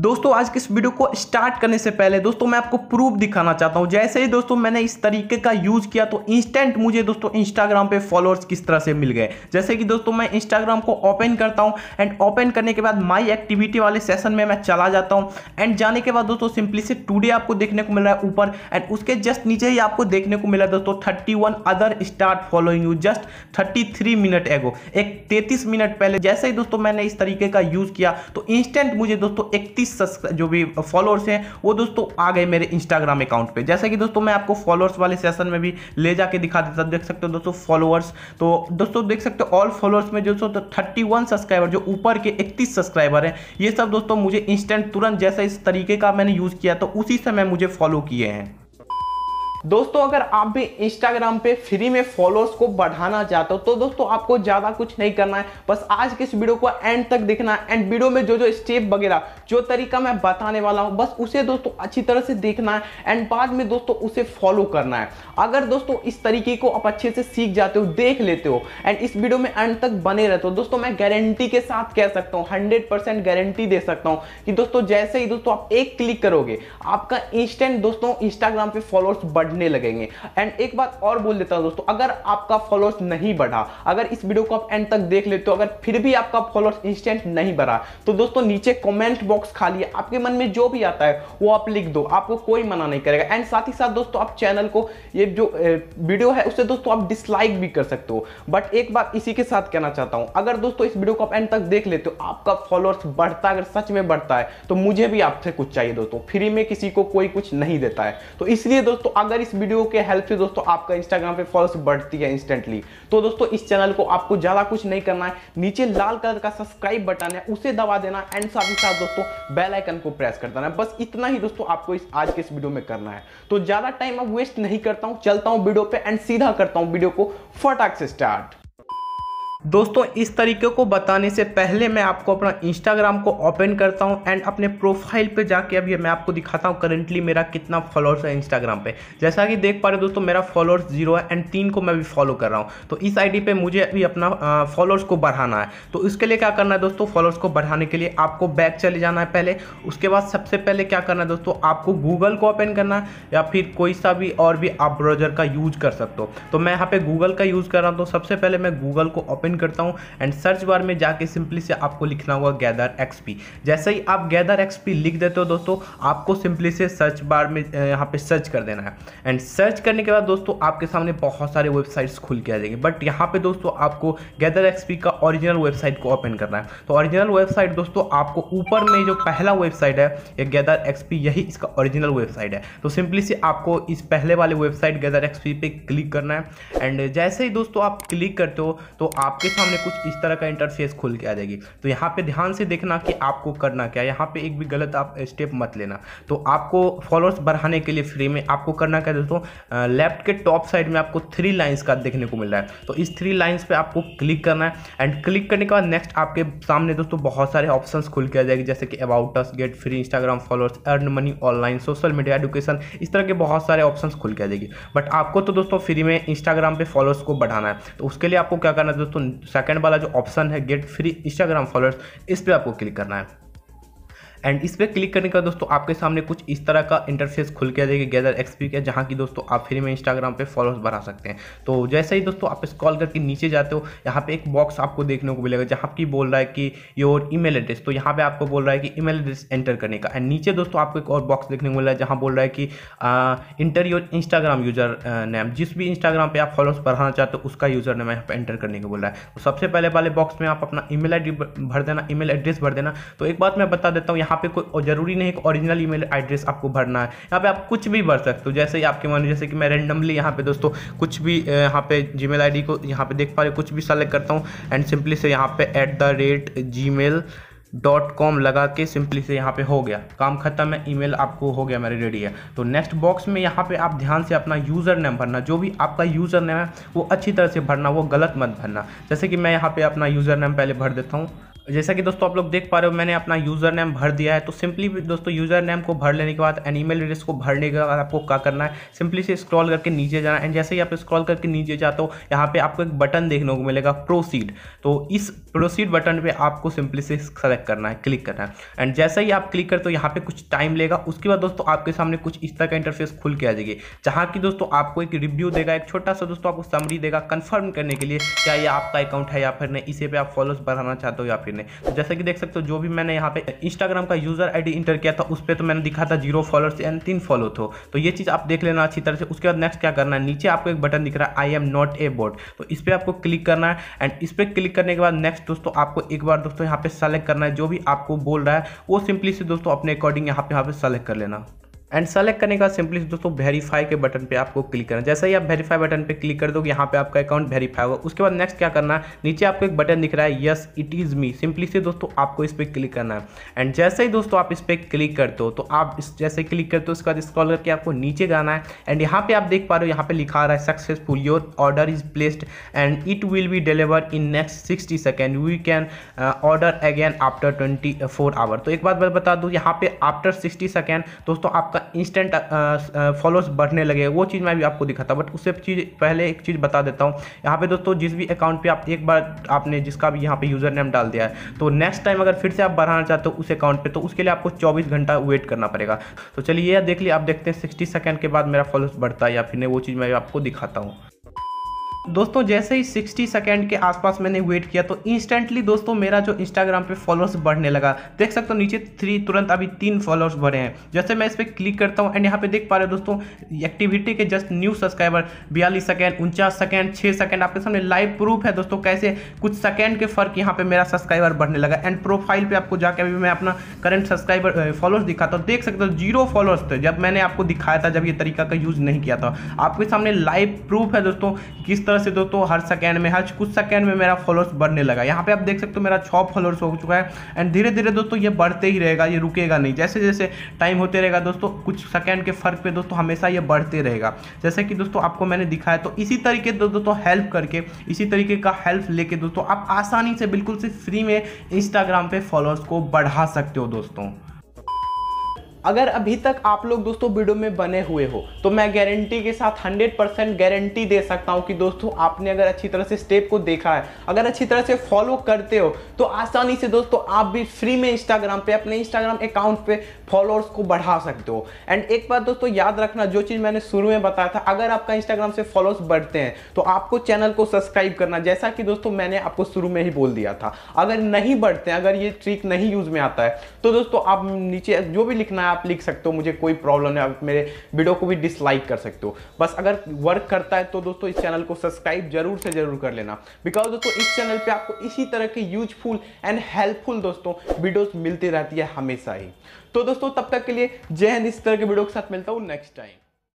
दोस्तों आज के इस वीडियो को स्टार्ट करने से पहले दोस्तों मैं आपको प्रूफ दिखाना चाहता हूं जैसे ही दोस्तों मैंने इस तरीके का यूज किया तो इंस्टेंट मुझे दोस्तों इंस्टाग्राम पे फॉलोअर्स किस तरह से मिल गए जैसे कि दोस्तों मैं इंस्टाग्राम को ओपन करता हूं एंड ओपन करने के बाद माई एक्टिविटी वाले सेशन में मैं चला जाता हूँ एंड जाने के बाद दोस्तों सिंपली से टूडे आपको देखने को मिल रहा है ऊपर एंड उसके जस्ट नीचे ही आपको देखने को मिला दोस्तों thirty other start following you just thirty minute ago एक तैतीस मिनट पहले जैसे ही दोस्तों मैंने इस तरीके का यूज किया तो इंस्टेंट मुझे दोस्तों इकतीस तीस जो भी फॉलोअर्स हैं वो दोस्तों आ गए मेरे इंस्टाग्राम अकाउंट पे जैसा कि दोस्तों मैं आपको फॉलोअर्स वाले सेशन में भी ले जाके दिखा देता देख सकते हो दोस्तों फॉलोअर्स तो दोस्तों देख सकते हो ऑल फॉलोअर्स में दोस्तों थर्टी वन सब्सक्राइबर जो ऊपर के इकतीस सब्सक्राइबर हैं ये सब दोस्तों मुझे इंस्टेंट तुरंत जैसा इस तरीके का मैंने यूज़ किया तो उसी समय मुझे फॉलो किए हैं दोस्तों अगर आप भी इंस्टाग्राम पे फ्री में फॉलोअर्स को बढ़ाना चाहते हो तो दोस्तों आपको ज़्यादा कुछ नहीं करना है बस आज के इस वीडियो को एंड तक देखना है एंड वीडियो में जो जो स्टेप वगैरह जो तरीका मैं बताने वाला हूँ बस उसे दोस्तों अच्छी तरह से देखना है एंड बाद में दोस्तों उसे फॉलो करना है अगर दोस्तों इस तरीके को आप अच्छे से सीख जाते हो देख लेते हो एंड इस वीडियो में एंड तक बने रहते हो दोस्तों मैं गारंटी के साथ कह सकता हूँ हंड्रेड परसेंट गारंटी दे सकता हूँ कि दोस्तों जैसे ही दोस्तों आप एक क्लिक करोगे आपका इंस्टेंट दोस्तों इंस्टाग्राम पे फॉलोअर्स बढ़ बढ़ने लगेंगे एंड एक बात और बोल देता हूँ दोस्तों अगर आपका फॉलोअर्स नहीं बढ़ा अगर इस वीडियो को आप एंड तक देख लेते हो अगर फिर भी आपका फॉलोअर्स इंस्टेंट नहीं बढ़ा तो दोस्तों नीचे कॉमेंट बॉक्स खाली है आपके मन में जो भी आता है वो आप लिख दो आपको कोई मना नहीं करेगा एंड साथ ही साथ दोस्तों आप चैनल को ये जो वीडियो है उसे दोस्तों आप डिसलाइक भी कर सकते हो बट एक बात इसी के साथ कहना चाहता हूँ अगर दोस्तों इस वीडियो को आप एंड तक देख लेते हो आपका फॉलोअर्स बढ़ता अगर सच में बढ़ता है तो मुझे भी आपसे कुछ चाहिए दोस्तों फ्री में किसी को कोई कुछ नहीं देता है तो इसलिए दोस्तों अगर अगर इस वीडियो के हेल्प से दोस्तों आपका इंस्टाग्राम पे फॉलोअर्स बढ़ती है इंस्टेंटली तो दोस्तों इस चैनल को आपको ज़्यादा कुछ नहीं करना है नीचे लाल कलर का सब्सक्राइब बटन है उसे दबा देना एंड साथ ही साथ दोस्तों बेल आइकन को प्रेस कर देना बस इतना ही दोस्तों आपको इस आज के इस वीडियो में करना है तो ज़्यादा टाइम अब वेस्ट नहीं करता हूँ चलता हूँ वीडियो पे एंड सीधा करता हूँ वीडियो को फटाक से स्टार्ट दोस्तों इस तरीके को बताने से पहले मैं आपको अपना इंस्टाग्राम को ओपन करता हूँ एंड अपने प्रोफाइल पे जाके अभी मैं आपको दिखाता हूँ करेंटली मेरा कितना फॉलोअर्स है इंस्टाग्राम पे जैसा कि देख पा रहे हो दोस्तों मेरा फॉलोअर्स जीरो है एंड तीन को मैं भी फॉलो कर रहा हूँ तो इस आईडी पे मुझे अभी अपना फॉलोअर्स को बढ़ाना है तो इसके लिए क्या करना है दोस्तों फॉलोअर्स को बढ़ाने के लिए आपको बैक चले जाना है पहले उसके बाद सबसे पहले क्या करना है दोस्तों आपको गूगल को ओपन करना है या फिर कोई सा भी और भी आप ब्राउजर का यूज कर सकते हो तो मैं यहाँ पर गूगल का यूज़ कर रहा हूँ तो सबसे पहले मैं गूगल को ओपन करता हूँ एंड सर्च बार में जाके सिंपली से आपको लिखना होगा गैदर एक्सपी जैसे ही आप गैदर एक्सपी लिख देते हो दोस्तों आपको सिंपली से सर्च बार में यहाँ पे सर्च कर देना है एंड सर्च करने के बाद दोस्तों आपके सामने बहुत सारे वेबसाइट्स खुल के आ जाएंगे बट यहाँ पे दोस्तों आपको गैदर एक्सपी का ऑरिजिनल वेबसाइट को ओपन करना है तो ऑरिजिनल वेबसाइट दोस्तों आपको ऊपर में जो पहला वेबसाइट है ये गैदर एक्सपी यही इसका ऑरिजिनल वेबसाइट है तो सिंपली से आपको इस पहले वाले वेबसाइट गैदर एक्सपी पे क्लिक करना है एंड जैसे ही दोस्तों आप क्लिक करते हो तो आप आपके सामने कुछ इस तरह का इंटरफेस खुल के आ जाएगी तो यहाँ पे ध्यान से देखना कि आपको करना क्या है यहाँ पे एक भी गलत आप स्टेप मत लेना तो आपको फॉलोअर्स बढ़ाने के लिए फ्री में आपको करना क्या दोस्तों लेफ्ट के टॉप साइड में आपको थ्री लाइन्स का देखने को मिल रहा है तो इस थ्री लाइन्स पर आपको क्लिक करना है एंड क्लिक करने के बाद नेक्स्ट आपके सामने दोस्तों बहुत सारे ऑप्शन खुल के आ जाएगी जैसे कि about get free Instagram followers earn money online social media education इस तरह के बहुत सारे ऑप्शन खुल के आ जाएगी बट आपको तो दोस्तों फ्री में इंस्टाग्राम पे फॉलोअर्स को बढ़ाना है तो उसके लिए आपको क्या करना है दोस्तों सेकंड वाला जो ऑप्शन है गेट फ्री इंस्टाग्राम फॉलोअर्स इस पर आपको क्लिक करना है एंड इस पर क्लिक करने का दोस्तों आपके सामने कुछ इस तरह का इंटरफेस खुल के जाएगी गैदर एक्सपी के जहाँ की दोस्तों आप फ्री में इंस्टाग्राम पे फॉलोअर्स बढ़ा सकते हैं तो जैसे ही दोस्तों आप स्कॉल करके नीचे जाते हो यहाँ पे एक बॉक्स आपको देखने को मिलेगा जहाँ की बोल रहा है कि योर मेल एड्रेस तो यहाँ पे आपको बोल रहा है कि मेल एड्रेस एंटर करने का एंड नीचे दोस्तों आपको एक और बॉक्स देखने को मिला है जहाँ बोल रहा है कि enter your Instagram user name जिस भी इंस्टाग्राम पर आप फॉलोअर्स बढ़ाना चाहते हो उसका यूजर नेम यहाँ पर एंटर करने को बोल रहा है तो सबसे पहले वाले बॉक्स में आप अपना मेल आई भर देना मेल एड्रेस भर देना तो एक बात मैं बता देता हूँ यहाँ पे कोई ज़रूरी नहीं एक ओरिजिनल ईमेल एड्रेस आपको भरना है यहाँ पे आप कुछ भी भर सकते हो जैसे ही आपके मानो जैसे कि मैं रेंडमली यहाँ पे दोस्तों कुछ भी यहाँ पे जी मेल को यहाँ पे देख पा रहे कुछ भी सेलेक्ट करता हूँ एंड सिंपली से यहाँ पे at the rate Gmail dot com लगा के सिंपली से यहाँ पे हो गया काम खत्म है ईमेल आपको हो गया मेरे रेडी है तो नेक्स्ट बॉक्स में यहाँ पे आप ध्यान से अपना यूज़र नेम भरना जो भी आपका यूज़र नेम है वो अच्छी तरह से भरना वो गलत मत भरना जैसे कि मैं यहाँ पे अपना यूज़र नेम पहले भर देता हूँ जैसा कि दोस्तों आप लोग देख पा रहे हो मैंने अपना यूज़र नेम भर दिया है तो सिंपली दोस्तों यूज़र नेम को भर लेने के बाद एंड ईमेल एड्रेस को भरने के बाद आपको क्या करना है सिंपली से स्क्रॉल करके नीचे जाना एंड जैसे ही आप स्क्रॉल करके नीचे जाते हो यहाँ पे आपको एक बटन देखने को मिलेगा प्रोसीड तो इस प्रोसीड बटन पर आपको सिंपली से सेलेक्ट करना है क्लिक करना है एंड जैसे ही आप क्लिक करते हो यहाँ पर कुछ टाइम लेगा उसके बाद दोस्तों आपके सामने कुछ इस तरह का इंटरफेस खुल के आ जाएगी जहाँ की दोस्तों आपको एक रिव्यू देगा एक छोटा सा दोस्तों आपको समरी देगा कन्फर्म करने के लिए क्या ये आपका अकाउंट है या फिर नहीं इसे पर आप फॉलोअर्स बढ़ाना चाहते हो या फिर करने तो जैसे कि देख सकते हो जो भी मैंने यहाँ पे इंस्टाग्राम का यूज़र आई इंटर किया था उस पर तो मैंने दिखा था जीरो फॉलोअर्स एंड तीन फॉलो तो। थो तो ये चीज़ आप देख लेना अच्छी तरह से उसके बाद नेक्स्ट क्या करना है नीचे आपको एक बटन दिख रहा है I am not a bot तो इस पर आपको क्लिक करना है एंड इस पर क्लिक करने के बाद नेक्स्ट दोस्तों आपको एक बार दोस्तों यहाँ पे सेलेक्ट करना है जो भी आपको बोल रहा है वो सिंपली से दोस्तों अपने अकॉर्डिंग यहाँ पे यहाँ पे सेलेक्ट कर लेना एंड सेलेक्ट करने का सिंपली दोस्तों वेरीफाई के बटन पे आपको क्लिक करना जैसे ही आप वेरीफाई बटन पे क्लिक कर दोगे यहाँ पे आपका अकाउंट वेरीफाई होगा उसके बाद नेक्स्ट क्या करना है नीचे आपको एक बटन दिख रहा है yes it is me simply से दोस्तों आपको इस पर क्लिक करना है एंड जैसे ही दोस्तों आप इस पर क्लिक करते हो तो आप इस जैसे क्लिक करते हो उसके बाद स्क्रॉल करके आपको नीचे जाना है एंड यहाँ पे आप देख पा रहे हो यहाँ पे लिखा रहा है successful your order is placed and it will be deliver in next sixty second we can order again after twenty four hour तो एक बात बता दूँ यहाँ पे आफ्टर सिक्सटी सेकेंड दोस्तों आपका आपका इंस्टेंट फॉलोअर्स बढ़ने लगे वो चीज़ मैं भी आपको दिखाता हूँ बट उससे चीज़ पहले एक चीज़ बता देता हूँ यहाँ पे दोस्तों जिस भी अकाउंट पे आप एक बार आपने जिसका भी यहाँ पे यूज़र नेम डाल दिया है तो नेक्स्ट टाइम अगर फिर से आप बढ़ाना चाहते हो उस अकाउंट पर तो उसके लिए आपको चौबीस घंटा वेट करना पड़ेगा तो चलिए यह देख लिया आप देखते हैं सिक्सटी सेकेंड के बाद मेरा फॉलोअर्स बढ़ता है या फिर नहीं वो चीज़ मैं आपको दिखाता हूँ दोस्तों जैसे ही 60 सेकेंड के आसपास मैंने वेट किया तो इंस्टेंटली दोस्तों मेरा जो इंस्टाग्राम पे फॉलोअर्स बढ़ने लगा देख सकते हो नीचे थ्री तुरंत अभी तीन फॉलोअर्स बढ़े हैं जैसे मैं इस पर क्लिक करता हूँ एंड यहाँ पे देख पा रहे हो दोस्तों एक्टिविटी के जस्ट न्यू सब्सक्राइबर बयालीस सेकेंड उनचास सेकेंड छः सेकेंड आपके सामने लाइव प्रूफ है दोस्तों कैसे कुछ सेकेंड के फर्क यहाँ पर मेरा सब्सक्राइबर बढ़ने लगा एंड प्रोफाइल पर आपको जाकर अभी मैं अपना करंट सब्सक्राइबर फॉलोअर्स दिखाता हूँ देख सकते हो जीरो फॉलोअर्स थे जब मैंने आपको दिखाया था जब ये तरीका का यूज़ नहीं किया था आपके सामने लाइव प्रूफ है दोस्तों किस तरह तरह से दोस्तों हर सेकेंड में हर कुछ सेकेंड में मेरा फॉलोअर्स बढ़ने लगा यहाँ पे आप देख सकते हो मेरा छः फॉलोअर्स हो चुका है एंड धीरे धीरे दोस्तों ये बढ़ते ही रहेगा ये रुकेगा नहीं जैसे जैसे टाइम होते रहेगा दोस्तों कुछ सेकेंड के फर्क पे दोस्तों हमेशा ये बढ़ते रहेगा जैसे कि दोस्तों आपको मैंने दिखाया तो इसी तरीके दोस्तों हेल्प करके इसी तरीके का हेल्प लेके दोस्तों आप आसानी से बिल्कुल से फ्री में इंस्टाग्राम पर फॉलोअर्स को बढ़ा सकते हो दोस्तों अगर अभी तक आप लोग दोस्तों वीडियो में बने हुए हो तो मैं गारंटी के साथ 100 परसेंट गारंटी दे सकता हूं कि दोस्तों आपने अगर अच्छी तरह से स्टेप को देखा है अगर अच्छी तरह से फॉलो करते हो तो आसानी से दोस्तों आप भी फ्री में इंस्टाग्राम पे अपने इंस्टाग्राम अकाउंट पे फॉलोअर्स को बढ़ा सकते हो एंड एक बात दोस्तों याद रखना जो चीज़ मैंने शुरू में बताया था अगर आपका इंस्टाग्राम से फॉलोअर्स बढ़ते हैं तो आपको चैनल को सब्सक्राइब करना जैसा कि दोस्तों मैंने आपको शुरू में ही बोल दिया था अगर नहीं बढ़ते अगर ये ट्रिक नहीं यूज़ में आता है तो दोस्तों आप नीचे जो भी लिखना है आप लिख सकते हो मुझे कोई प्रॉब्लम नहीं आप मेरे वीडियो को भी डिसलाइक कर सकते हो बस अगर वर्क करता है तो दोस्तों इस चैनल को सब्सक्राइब जरूर से जरूर कर लेना बिकॉज दोस्तों इस चैनल पर आपको इसी तरह के यूजफुल एंड हेल्पफुल दोस्तों वीडियोज मिलती रहती है हमेशा ही तो दोस्तों तब तक के लिए जय हिंद इस तरह के वीडियो के साथ मिलता हूँ नेक्स्ट टाइम